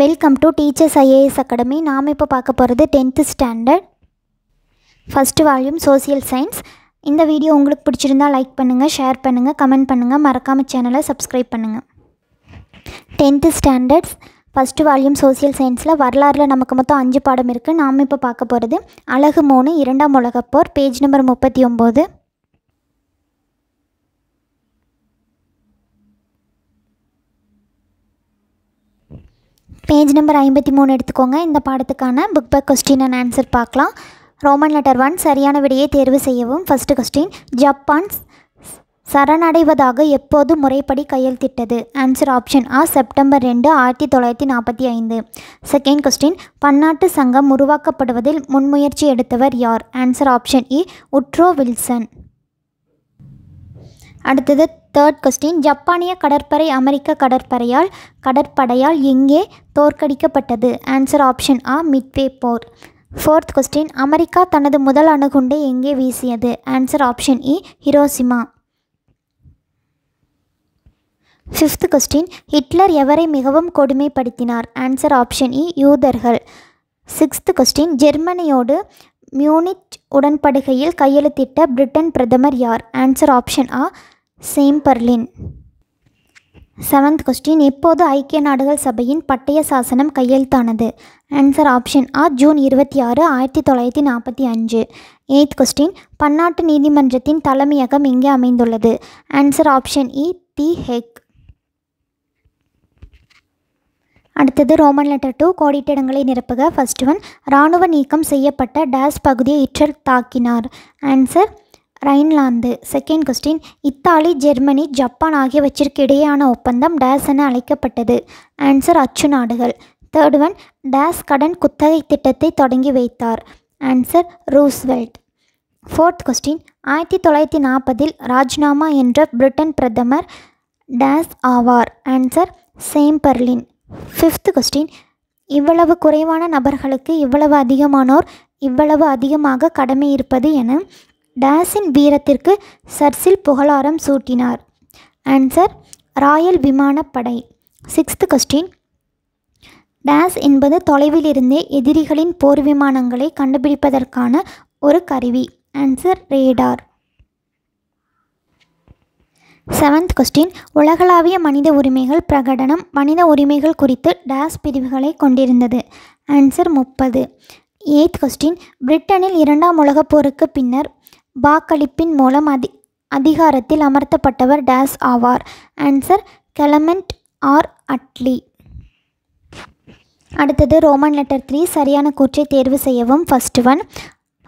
welcome to teachers IAS academy நாம் இப்போ பார்க்க போகிறது tenth standard first volume social science இந்த வீடியோ உங்களுக்கு பிடிச்சிருந்தா லைக் பண்ணுங்கள் ஷேர் பண்ணுங்கள் கமெண்ட் பண்ணுங்கள் மறக்காமல் சேனலை சப்ஸ்கிரைப் பண்ணுங்கள் tenth standards first volume social சயின்ஸில் வரலாறில் நமக்கு மொத்தம் அஞ்சு பாடம் இருக்குது நாம் இப்போ பார்க்க போகிறது அழகு மூணு இரண்டாம் உலகப்போர் பேஜ் நம்பர் முப்பத்தி ஒம்பது பேஜ் நம்பர் ஐம்பத்தி மூணு எடுத்துக்கோங்க இந்த பாடத்துக்கான book back question and answer பார்க்கலாம் ரோமன் லெட்டர் ஒன் சரியான விடையை தேர்வு செய்யவும் ஃபஸ்ட்டு கொஸ்டின் ஜப்பான் சரணடைவதாக எப்போது முறைப்படி கையெழுத்திட்டது ஆன்சர் ஆப்ஷன் ஆ செப்டம்பர் ரெண்டு ஆயிரத்தி தொள்ளாயிரத்தி நாற்பத்தி ஐந்து செகண்ட் கொஸ்டின் பன்னாட்டு சங்கம் உருவாக்கப்படுவதில் முன்முயற்சி எடுத்தவர் யார் ஆன்சர் ஆப்ஷன் இ உட்ரோ வில்சன் அடுத்தது தேர்ட் கொஸ்டின் ஜப்பானிய கடற்படை அமெரிக்க கடற்படையால் கடற்படையால் எங்கே தோற்கடிக்கப்பட்டது ஆன்சர் ஆப்ஷன் ஆ மிட்வே போர் ஃபோர்த் கொஸ்டின் அமெரிக்கா தனது முதல் அணுகுண்டை எங்கே வீசியது ஆன்சர் ஆப்ஷன் இ ஹிரோசிமா ஃபிஃப்த் கொஸ்டின் ஹிட்லர் எவரை மிகவும் கொடுமைப்படுத்தினார் ஆன்சர் ஆப்ஷன் இ யூதர்கள் சிக்ஸ்த் கொஸ்டின் ஜெர்மனியோடு மியூனிச் உடன்படுகையில் கையெழுத்திட்ட பிரிட்டன் பிரதமர் யார் ஆன்சர் ஆப்ஷன் ஆ சேம் பர்லின் செவன்த் கொஸ்டின் எப்போது ஐக்கிய நாடுகள் சபையின் பட்டய சாசனம் கையெழுத்தானது ஆன்சர் ஆப்ஷன் ஆ ஜூன் இருபத்தி ஆறு ஆயிரத்தி தொள்ளாயிரத்தி நாற்பத்தி அஞ்சு எயித் கொஸ்டின் பன்னாட்டு நீதிமன்றத்தின் தலைமையகம் எங்கே அமைந்துள்ளது answer option E the Hague அடுத்தது ரோமன் லெட்டர் டூ கோடிட்டிடங்களை நிரப்புக ஃபர்ஸ்ட் ஒன் இராணுவ நீக்கம் செய்யப்பட்ட டேஸ் பகுதியை இற்றல் தாக்கினார் answer Rhineland second question Italy Germany Japan ஆகியவற்றிற்கு இடையேயான ஒப்பந்தம் டேஸ் என அழைக்கப்பட்டது ஆன்சர் அச்சு நாடுகள் தேர்ட் ஒன் டேஸ் கடன் குத்தகை திட்டத்தை தொடங்கி வைத்தார் ஆன்சர் ரூஸ்வெல்ட் ஃபோர்த் கொஸ்டின் ஆயிரத்தி தொள்ளாயிரத்தி நாற்பதில் ராஜினாமா என்ற பிரிட்டன் பிரதமர் டேஸ் ஆவார் answer Chamberlain fifth question இவ்வளவு குறைவான நபர்களுக்கு இவ்வளவு அதிகமானோர் இவ்வளவு அதிகமாக கடமை இருப்பது என டேஸின் வீரத்திற்கு சர்சில் புகழாரம் சூட்டினார் ஆன்சர் ராயல் விமானப்படை சிக்ஸ்த் கொஸ்டின் டேஸ் என்பது தொலைவிலிருந்தே எதிரிகளின் போர் விமானங்களை கண்டுபிடிப்பதற்கான ஒரு கருவி ஆன்சர் ரேடார் செவன்த் கொஸ்டின் உலகளாவிய மனித உரிமைகள் பிரகடனம் மனித உரிமைகள் குறித்து டேஸ் பிரிவுகளை கொண்டிருந்தது ஆன்சர் முப்பது எயித் கொஸ்டின் பிரிட்டனில் இரண்டாம் உலகப் போருக்கு பின்னர் வாக்களிப்பின் மூலம் அதி அதிகாரத்தில் அமர்த்தப்பட்டவர் டேஸ் ஆவார் ஆன்சர் கெலமெண்ட் ஆர் அட்லி அடுத்தது ரோமன் லெட்டர் த்ரீ சரியான கூற்றை தேர்வு செய்யவும் ஃபர்ஸ்ட் ஒன்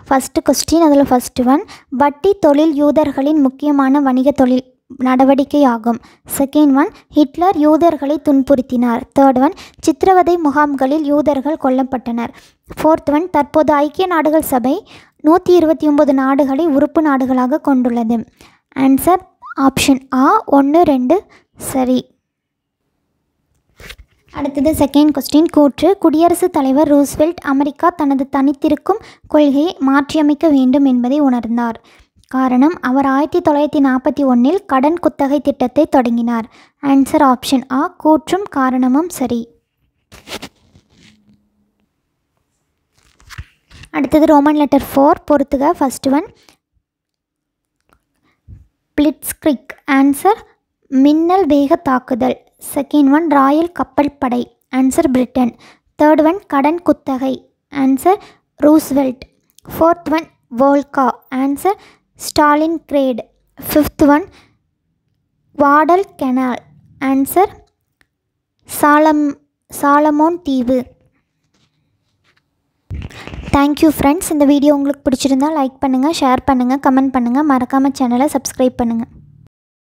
ஃபஸ்ட்டு கொஸ்டின் அதில் ஃபஸ்ட் ஒன் வட்டி தொழில் யூதர்களின் முக்கியமான வணிக தொழில் நடவடிக்கையாகும் செகண்ட் ஒன் ஹிட்லர் யூதர்களை துன்புறுத்தினார் தேர்ட் ஒன் சித்திரவதை முகாம்களில் யூதர்கள் கொல்லப்பட்டனர் ஃபோர்த் ஒன் தற்போது ஐக்கிய நாடுகள் சபை நூற்றி இருபத்தி ஒம்பது நாடுகளை உறுப்பு நாடுகளாக கொண்டுள்ளது ஆன்சர் ஆப்ஷன் ஆ ஒன்று ரெண்டு சரி அடுத்தது செகண்ட் கொஸ்டின் கூற்று குடியரசுத் தலைவர் ரூஸ்வெல்ட் அமெரிக்கா தனது தனித்திருக்கும் கொள்கையை மாற்றியமைக்க வேண்டும் என்பதை உணர்ந்தார் காரணம் அவர் ஆயிரத்தி தொள்ளாயிரத்தி நாற்பத்தி ஒன்றில் கடன் குத்தகை திட்டத்தை தொடங்கினார் ஆன்சர் ஆப்ஷன் ஆ கூற்றும் காரணமும் சரி அடுத்தது ரோமன் லெட்டர் ஃபோர் பொறுத்துக ஃபஸ்ட்டு ஒன் பிளிட்ஸ்கிரிக் ஆன்சர் மின்னல் வேக தாக்குதல் செகண்ட் ஒன் ராயல் கப்பல் படை ஆன்சர் பிரிட்டன் தேர்ட் ஒன் கடன் குத்தகை answer Roosevelt fourth one Volga answer Stalingrad fifth one வாடல் கெனால் ஆன்சர் சாலம் சாலமோன் தீவு தேங்க்யூ ஃப்ரெண்ட்ஸ் இந்த வீடியோ உங்களுக்கு பிடிச்சிருந்தால் லைக் பண்ணுங்கள் ஷேர் பண்ணுங்கள் கமெண்ட் பண்ணுங்கள் மறக்காமல் சேனலை சப்ஸ்கிரைப் பண்ணுங்கள்